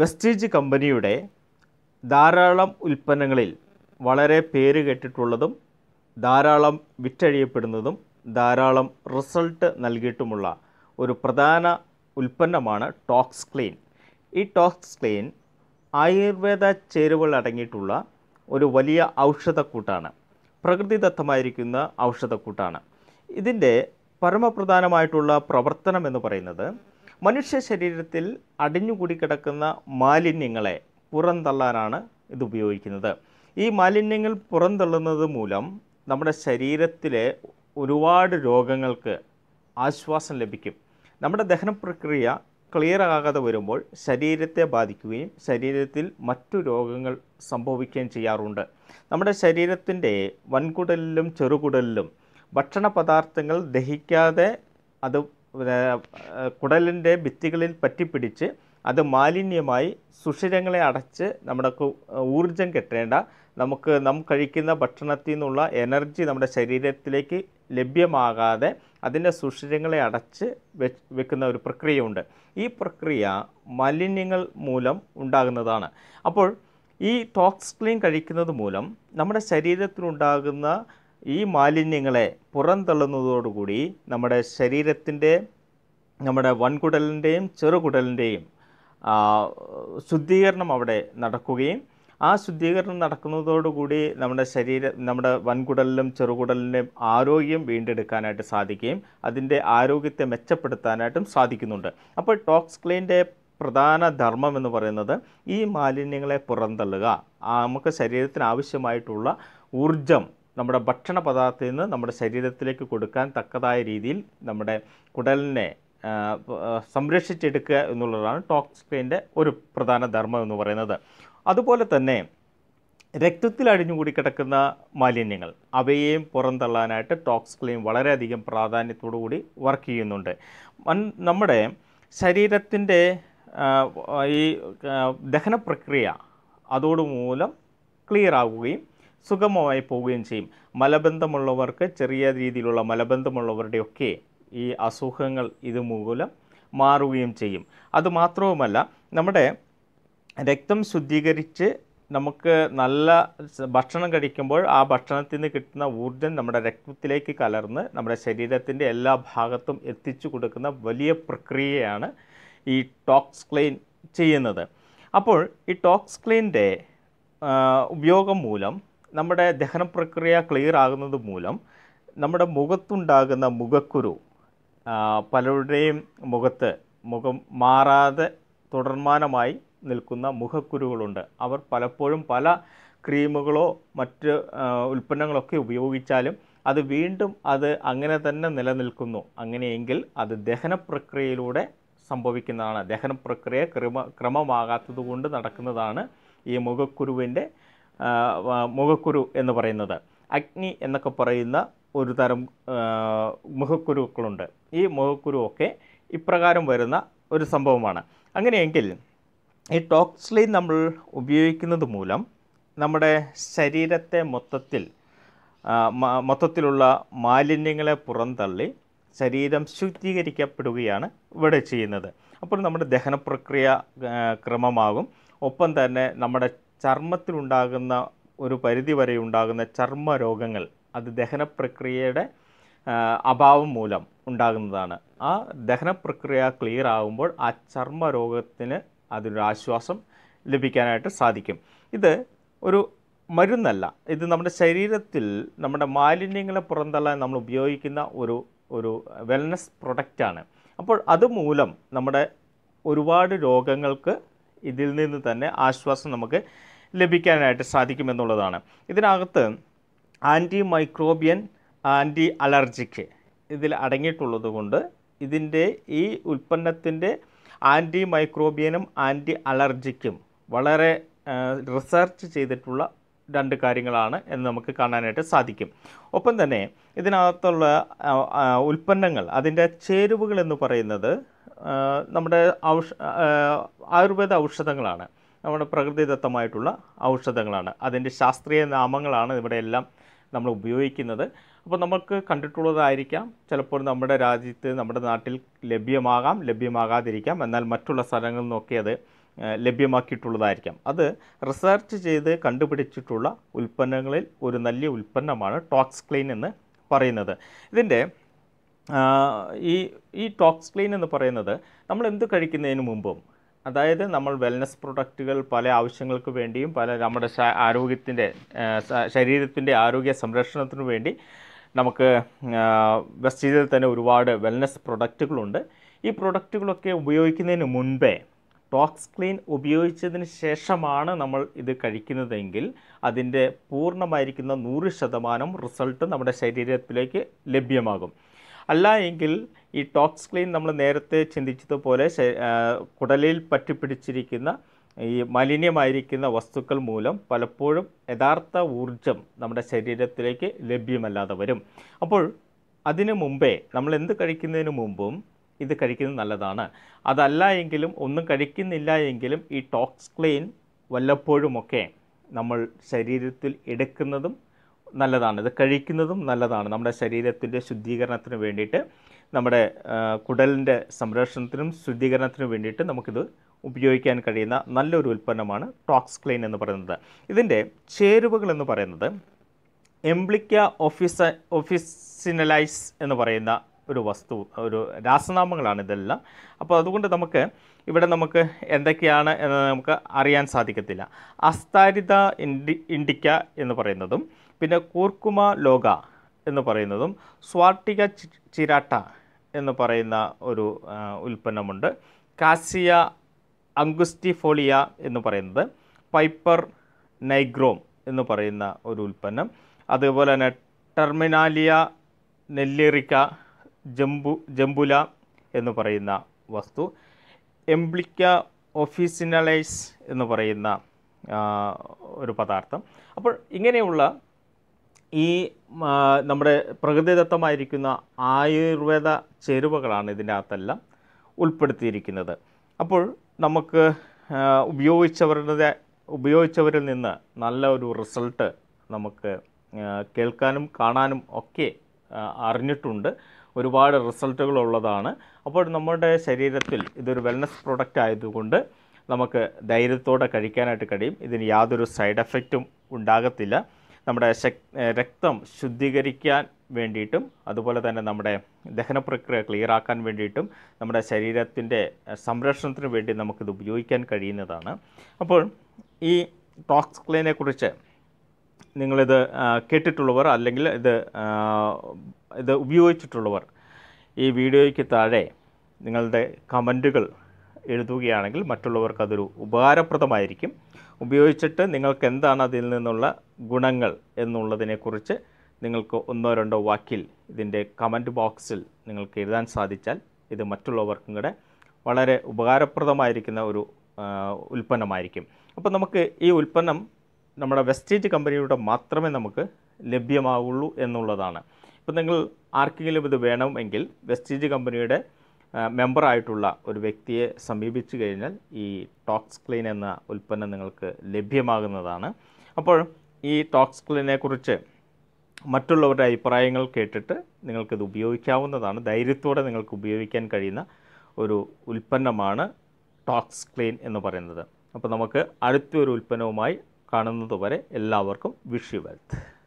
vestige കമ്പനിയുടെ ധാരാളം ഉൽപ്പന്നങ്ങളിൽ വളരെ പേര് കേട്ടിട്ടുള്ളതും ധാരാളം വിറ്റഴിയപ്പെടുന്നതും ധാരാളം റിസൾട്ട് നൽകിയിട്ടുമുള്ള ഒരു പ്രധാന ഉൽപ്പന്നമാണ് ടോക്സ് ക്ലീൻ ഈ ടോക്സ് ക്ലീൻ ആയുർവേദ ചേരുവകൾ അടങ്ങിയിട്ടുള്ള ഒരു വലിയ ഔഷധക്കൂട്ടാണ് പ്രകൃതിദത്തമായിരിക്കുന്ന ഔഷധക്കൂട്ടാണ് ഇതിൻ്റെ പരമപ്രധാനമായിട്ടുള്ള പ്രവർത്തനം എന്ന് പറയുന്നത് മനുഷ്യ ശരീരത്തിൽ അടിഞ്ഞുകൂടി കിടക്കുന്ന മാലിന്യങ്ങളെ പുറന്തള്ളാനാണ് ഇത് ഉപയോഗിക്കുന്നത് ഈ മാലിന്യങ്ങൾ പുറന്തള്ളുന്നത് മൂലം നമ്മുടെ ശരീരത്തിലെ ഒരുപാട് രോഗങ്ങൾക്ക് ആശ്വാസം ലഭിക്കും നമ്മുടെ ദഹന പ്രക്രിയ ക്ലിയർ ആകാതെ വരുമ്പോൾ ശരീരത്തെ ബാധിക്കുകയും ശരീരത്തിൽ മറ്റു രോഗങ്ങൾ സംഭവിക്കുകയും ചെയ്യാറുണ്ട് നമ്മുടെ ശരീരത്തിൻ്റെ വൻകുടലിലും ചെറുകുടലിലും ഭക്ഷണ പദാർത്ഥങ്ങൾ ദഹിക്കാതെ അത് കുടലിൻ്റെ ഭിത്തികളിൽ പറ്റിപ്പിടിച്ച് അത് മാലിന്യമായി സുഷിരങ്ങളെ അടച്ച് നമ്മുടെ ഊർജം കെട്ടേണ്ട നമുക്ക് നാം കഴിക്കുന്ന ഭക്ഷണത്തിൽ നിന്നുള്ള എനർജി നമ്മുടെ ശരീരത്തിലേക്ക് ലഭ്യമാകാതെ അതിൻ്റെ സുഷിരങ്ങളെ അടച്ച് വെക്കുന്ന ഒരു പ്രക്രിയയുണ്ട് ഈ പ്രക്രിയ മാലിന്യങ്ങൾ മൂലം ഉണ്ടാകുന്നതാണ് അപ്പോൾ ഈ ടോക്സ് ക്ലീൻ കഴിക്കുന്നത് മൂലം നമ്മുടെ ശരീരത്തിനുണ്ടാകുന്ന ഈ മാലിന്യങ്ങളെ പുറന്തള്ളുന്നതോടുകൂടി നമ്മുടെ ശരീരത്തിൻ്റെ നമ്മുടെ വൻകുടലിൻ്റെയും ചെറുകുടലിൻ്റെയും ശുദ്ധീകരണം അവിടെ നടക്കുകയും ആ ശുദ്ധീകരണം നടക്കുന്നതോടുകൂടി നമ്മുടെ ശരീരം നമ്മുടെ വൻകുടലിലും ചെറുകുടലിൻ്റെയും ആരോഗ്യം വീണ്ടെടുക്കാനായിട്ട് സാധിക്കുകയും അതിൻ്റെ ആരോഗ്യത്തെ മെച്ചപ്പെടുത്താനായിട്ടും സാധിക്കുന്നുണ്ട് അപ്പോൾ ടോക്സ് ക്ലീൻ്റെ പ്രധാന ധർമ്മം എന്ന് പറയുന്നത് ഈ മാലിന്യങ്ങളെ പുറന്തള്ളുക നമുക്ക് ശരീരത്തിന് ആവശ്യമായിട്ടുള്ള ഊർജം നമ്മുടെ ഭക്ഷണ പദാർത്ഥത്തിൽ നിന്ന് നമ്മുടെ ശരീരത്തിലേക്ക് കൊടുക്കാൻ തക്കതായ രീതിയിൽ നമ്മുടെ കുടലിനെ സംരക്ഷിച്ചെടുക്കുക എന്നുള്ളതാണ് ടോക്സിക്കിൻ്റെ ഒരു പ്രധാന ധർമ്മം എന്ന് പറയുന്നത് അതുപോലെ തന്നെ രക്തത്തിൽ അടിഞ്ഞുകൂടി കിടക്കുന്ന മാലിന്യങ്ങൾ അവയെയും പുറന്തള്ളാനായിട്ട് ടോക്സിക്ലെയും വളരെയധികം പ്രാധാന്യത്തോടുകൂടി വർക്ക് ചെയ്യുന്നുണ്ട് നമ്മുടെ ശരീരത്തിൻ്റെ ഈ ദഹന പ്രക്രിയ അതോടുമൂലം ക്ലിയർ ആവുകയും സുഗമമായി പോവുകയും ചെയ്യും മലബന്ധമുള്ളവർക്ക് ചെറിയ രീതിയിലുള്ള മലബന്ധമുള്ളവരുടെയൊക്കെ ഈ അസുഖങ്ങൾ ഇതുമൂലം മാറുകയും ചെയ്യും അതുമാത്രവുമല്ല നമ്മുടെ രക്തം ശുദ്ധീകരിച്ച് നമുക്ക് നല്ല ഭക്ഷണം കഴിക്കുമ്പോൾ ആ ഭക്ഷണത്തിൽ നിന്ന് കിട്ടുന്ന ഊർജ്ജം നമ്മുടെ രക്തത്തിലേക്ക് കലർന്ന് നമ്മുടെ ശരീരത്തിൻ്റെ എല്ലാ ഭാഗത്തും എത്തിച്ചു കൊടുക്കുന്ന വലിയ പ്രക്രിയയാണ് ഈ ടോക്സ് ക്ലെയിൻ ചെയ്യുന്നത് അപ്പോൾ ഈ ടോക്സ് ക്ലെയിൻ്റെ ഉപയോഗം മൂലം നമ്മുടെ ദഹന പ്രക്രിയ ക്ലിയർ ആകുന്നത് മൂലം നമ്മുടെ മുഖത്തുണ്ടാകുന്ന മുഖക്കുരു പലരുടെയും മുഖത്ത് മുഖം മാറാതെ തുടർമാനമായി നിൽക്കുന്ന മുഖക്കുരുകളുണ്ട് അവർ പലപ്പോഴും പല ക്രീമുകളോ മറ്റ് ഉൽപ്പന്നങ്ങളൊക്കെ ഉപയോഗിച്ചാലും അത് വീണ്ടും അത് അങ്ങനെ തന്നെ നിലനിൽക്കുന്നു അങ്ങനെയെങ്കിൽ അത് ദഹന പ്രക്രിയയിലൂടെ സംഭവിക്കുന്നതാണ് ദഹന പ്രക്രിയ ക്രമ കൊണ്ട് നടക്കുന്നതാണ് ഈ മുഖക്കുരുവിൻ്റെ മുഖക്കുരു എന്ന് പറയുന്നത് അഗ്നി എന്നൊക്കെ പറയുന്ന ഒരു തരം മുഖക്കുരുക്കളുണ്ട് ഈ മുഖക്കുരുവൊക്കെ ഇപ്രകാരം വരുന്ന ഒരു സംഭവമാണ് അങ്ങനെയെങ്കിൽ ഈ ടോക്സ്ലി നമ്മൾ ഉപയോഗിക്കുന്നത് മൂലം നമ്മുടെ ശരീരത്തെ മൊത്തത്തിൽ മൊത്തത്തിലുള്ള മാലിന്യങ്ങളെ പുറന്തള്ളി ശരീരം ശുദ്ധീകരിക്കപ്പെടുകയാണ് ഇവിടെ ചെയ്യുന്നത് അപ്പോൾ നമ്മുടെ ദഹന പ്രക്രിയ ക്രമമാകും ഒപ്പം തന്നെ നമ്മുടെ ചർമ്മത്തിലുണ്ടാകുന്ന ഒരു പരിധി വരെ ഉണ്ടാകുന്ന ചർമ്മ രോഗങ്ങൾ അത് ദഹന പ്രക്രിയയുടെ അഭാവം മൂലം ഉണ്ടാകുന്നതാണ് ആ ദഹന പ്രക്രിയ ക്ലിയർ ആകുമ്പോൾ ആ ചർമ്മ രോഗത്തിന് അതിനൊരു ആശ്വാസം ലഭിക്കാനായിട്ട് സാധിക്കും ഇത് ഒരു മരുന്നല്ല ഇത് നമ്മുടെ ശരീരത്തിൽ നമ്മുടെ മാലിന്യങ്ങളെ പുറന്തള്ളാൻ നമ്മൾ ഉപയോഗിക്കുന്ന ഒരു ഒരു വെൽനസ് പ്രൊഡക്റ്റാണ് അപ്പോൾ അതുമൂലം നമ്മുടെ ഒരുപാട് രോഗങ്ങൾക്ക് ഇതിൽ നിന്ന് തന്നെ ആശ്വാസം നമുക്ക് ലഭിക്കാനായിട്ട് സാധിക്കുമെന്നുള്ളതാണ് ഇതിനകത്ത് ആൻറ്റി മൈക്രോബിയൻ ആൻറ്റി അലർജിക്ക് ഇതിൽ അടങ്ങിയിട്ടുള്ളത് കൊണ്ട് ഇതിൻ്റെ ഈ ഉൽപ്പന്നത്തിൻ്റെ ആൻറ്റി മൈക്രോബിയനും ആൻറ്റി അലർജിക്കും വളരെ റിസർച്ച് ചെയ്തിട്ടുള്ള രണ്ട് കാര്യങ്ങളാണ് എന്ന് നമുക്ക് കാണാനായിട്ട് സാധിക്കും ഒപ്പം തന്നെ ഇതിനകത്തുള്ള ഉൽപ്പന്നങ്ങൾ അതിൻ്റെ ചേരുവകൾ എന്ന് പറയുന്നത് നമ്മുടെ ഔഷ ആയുർവേദ ഔഷധങ്ങളാണ് നമ്മുടെ പ്രകൃതിദത്തമായിട്ടുള്ള ഔഷധങ്ങളാണ് അതിൻ്റെ ശാസ്ത്രീയ നാമങ്ങളാണ് ഇവിടെയെല്ലാം നമ്മൾ ഉപയോഗിക്കുന്നത് അപ്പോൾ നമുക്ക് കണ്ടിട്ടുള്ളതായിരിക്കാം ചിലപ്പോൾ നമ്മുടെ രാജ്യത്ത് നമ്മുടെ നാട്ടിൽ ലഭ്യമാകാം ലഭ്യമാകാതിരിക്കാം എന്നാൽ മറ്റുള്ള സ്ഥലങ്ങളിൽ നിന്നൊക്കെ അത് ലഭ്യമാക്കിയിട്ടുള്ളതായിരിക്കാം അത് റിസർച്ച് ചെയ്ത് കണ്ടുപിടിച്ചിട്ടുള്ള ഉൽപ്പന്നങ്ങളിൽ ഒരു നല്ല ഉൽപ്പന്നമാണ് ടോക്സ് ക്ലീൻ എന്ന് പറയുന്നത് ഇതിൻ്റെ ഈ ഈ ടോക്സ് ക്ലീൻ എന്ന് പറയുന്നത് നമ്മൾ എന്ത് കഴിക്കുന്നതിന് മുമ്പും അതായത് നമ്മൾ വെൽനസ് പ്രൊഡക്റ്റുകൾ പല ആവശ്യങ്ങൾക്ക് വേണ്ടിയും പല നമ്മുടെ ആരോഗ്യത്തിൻ്റെ ശരീരത്തിൻ്റെ ആരോഗ്യ സംരക്ഷണത്തിനു വേണ്ടി നമുക്ക് വെസ്റ്റ് ഇന്ത്യയിൽ തന്നെ ഒരുപാട് വെൽനസ് പ്രൊഡക്റ്റുകളുണ്ട് ഈ പ്രൊഡക്റ്റുകളൊക്കെ ഉപയോഗിക്കുന്നതിന് മുൻപേ ടോക്സ് ക്ലീൻ ഉപയോഗിച്ചതിന് ശേഷമാണ് നമ്മൾ ഇത് കഴിക്കുന്നതെങ്കിൽ അതിൻ്റെ പൂർണ്ണമായിരിക്കുന്ന നൂറ് ശതമാനം റിസൾട്ട് നമ്മുടെ ശരീരത്തിലേക്ക് ലഭ്യമാകും അല്ല എങ്കിൽ ഈ ടോക്സ് ക്ലീൻ നമ്മൾ നേരത്തെ ചിന്തിച്ചതുപോലെ കുടലിൽ പറ്റിപ്പിടിച്ചിരിക്കുന്ന ഈ മലിനമായിരിക്കുന്ന വസ്തുക്കൾ മൂലം പലപ്പോഴും യഥാർത്ഥ ഊർജം നമ്മുടെ ശരീരത്തിലേക്ക് ലഭ്യമല്ലാതെ വരും അപ്പോൾ അതിനു മുമ്പേ നമ്മൾ എന്ത് കഴിക്കുന്നതിന് മുമ്പും ഇത് കഴിക്കുന്നത് നല്ലതാണ് അതല്ല എങ്കിലും ഒന്നും കഴിക്കുന്നില്ല എങ്കിലും ഈ ടോക്സ് ക്ലീൻ വല്ലപ്പോഴുമൊക്കെ നമ്മൾ ശരീരത്തിൽ എടുക്കുന്നതും നല്ലതാണ് ഇത് കഴിക്കുന്നതും നല്ലതാണ് നമ്മുടെ ശരീരത്തിൻ്റെ ശുദ്ധീകരണത്തിന് വേണ്ടിയിട്ട് നമ്മുടെ കുടലിൻ്റെ സംരക്ഷണത്തിനും ശുദ്ധീകരണത്തിനും വേണ്ടിയിട്ട് നമുക്കിത് ഉപയോഗിക്കാൻ കഴിയുന്ന നല്ലൊരു ഉൽപ്പന്നമാണ് ടോക്സ് ക്ലീൻ എന്ന് പറയുന്നത് ഇതിൻ്റെ ചേരുവകൾ എന്ന് പറയുന്നത് എംബ്ലിക്ക ഓഫീസ ഓഫീസിനലൈസ് എന്ന് പറയുന്ന ഒരു വസ്തു ഒരു രാസനാമങ്ങളാണ് ഇതെല്ലാം അപ്പോൾ അതുകൊണ്ട് നമുക്ക് ഇവിടെ നമുക്ക് എന്തൊക്കെയാണ് എന്ന് നമുക്ക് അറിയാൻ സാധിക്കത്തില്ല അസ്താരിത ഇൻഡി ഇൻഡിക്ക എന്ന് പറയുന്നതും പിന്നെ കൂർക്കുമ ലോക എന്ന് പറയുന്നതും സ്വാർട്ടിക ചിരാട്ട എന്ന് പറയുന്ന ഒരു ഉൽപ്പന്നമുണ്ട് കാസിയ അങ്കുസ്റ്റിഫോളിയ എന്ന് പറയുന്നത് പൈപ്പർ നൈഗ്രോം എന്ന് പറയുന്ന ഒരു ഉൽപ്പന്നം അതുപോലെ തന്നെ ടെർമിനാലിയ നെല്ലിറിക്ക ജംബു ജംബുല എന്ന് പറയുന്ന വസ്തു എംബ്ലിക്ക ഓഫീസിനലൈസ് എന്ന് പറയുന്ന ഒരു പദാർത്ഥം അപ്പോൾ ഇങ്ങനെയുള്ള ഈ നമ്മുടെ പ്രകൃതിദത്തമായിരിക്കുന്ന ആയുർവേദ ചേരുവകളാണ് ഇതിൻ്റെ അകത്തെല്ലാം ഉൾപ്പെടുത്തിയിരിക്കുന്നത് അപ്പോൾ നമുക്ക് ഉപയോഗിച്ചവരുടെ ഉപയോഗിച്ചവരിൽ നിന്ന് നല്ല ഒരു റിസൾട്ട് നമുക്ക് കേൾക്കാനും കാണാനും ഒക്കെ അറിഞ്ഞിട്ടുണ്ട് ഒരുപാട് റിസൾട്ടുകൾ ഉള്ളതാണ് അപ്പോൾ നമ്മുടെ ശരീരത്തിൽ ഇതൊരു വെൽനസ് പ്രോഡക്റ്റ് ആയതുകൊണ്ട് നമുക്ക് ധൈര്യത്തോടെ കഴിക്കാനായിട്ട് കഴിയും ഇതിന് യാതൊരു സൈഡ് എഫക്റ്റും ഉണ്ടാകത്തില്ല നമ്മുടെ രക്തം ശുദ്ധീകരിക്കാൻ വേണ്ടിയിട്ടും അതുപോലെ തന്നെ നമ്മുടെ ദഹന പ്രക്രിയ ആക്കാൻ വേണ്ടിയിട്ടും നമ്മുടെ ശരീരത്തിൻ്റെ സംരക്ഷണത്തിന് വേണ്ടി നമുക്കിത് ഉപയോഗിക്കാൻ കഴിയുന്നതാണ് അപ്പോൾ ഈ ക്ലീനെക്കുറിച്ച് നിങ്ങളിത് കേട്ടിട്ടുള്ളവർ അല്ലെങ്കിൽ ഇത് ഇത് ഉപയോഗിച്ചിട്ടുള്ളവർ ഈ വീഡിയോയ്ക്ക് താഴെ നിങ്ങളുടെ കമൻറ്റുകൾ എഴുതുകയാണെങ്കിൽ മറ്റുള്ളവർക്ക് അതൊരു ഉപകാരപ്രദമായിരിക്കും ഉപയോഗിച്ചിട്ട് നിങ്ങൾക്ക് എന്താണ് അതിൽ നിന്നുള്ള ഗുണങ്ങൾ എന്നുള്ളതിനെക്കുറിച്ച് നിങ്ങൾക്ക് ഒന്നോ രണ്ടോ വാക്കിൽ ഇതിൻ്റെ കമൻറ്റ് ബോക്സിൽ നിങ്ങൾക്ക് എഴുതാൻ സാധിച്ചാൽ ഇത് മറ്റുള്ളവർക്കും കൂടെ വളരെ ഉപകാരപ്രദമായിരിക്കുന്ന ഒരു ഉൽപ്പന്നമായിരിക്കും അപ്പോൾ നമുക്ക് ഈ ഉൽപ്പന്നം നമ്മുടെ വെസ്റ്റേജ് കമ്പനിയുടെ മാത്രമേ നമുക്ക് ലഭ്യമാവുള്ളൂ എന്നുള്ളതാണ് ഇപ്പോൾ നിങ്ങൾ ആർക്കെങ്കിലും ഇത് വേണമെങ്കിൽ വെസ്റ്റേജ് കമ്പനിയുടെ മെമ്പറായിട്ടുള്ള ഒരു വ്യക്തിയെ സമീപിച്ചു കഴിഞ്ഞാൽ ഈ ടോക്സ് ക്ലീൻ എന്ന ഉൽപ്പന്നം നിങ്ങൾക്ക് ലഭ്യമാകുന്നതാണ് അപ്പോൾ ഈ ടോക്സ് ക്ലീനെക്കുറിച്ച് മറ്റുള്ളവരുടെ അഭിപ്രായങ്ങൾ കേട്ടിട്ട് നിങ്ങൾക്കിത് ഉപയോഗിക്കാവുന്നതാണ് ധൈര്യത്തോടെ നിങ്ങൾക്ക് ഉപയോഗിക്കാൻ കഴിയുന്ന ഒരു ഉൽപ്പന്നമാണ് ടോക്സ് ക്ലീൻ എന്ന് പറയുന്നത് അപ്പോൾ നമുക്ക് അടുത്തൊരു ഉൽപ്പന്നവുമായി കാണുന്നത് വരെ എല്ലാവർക്കും വിഷ് യു വെൽത്ത്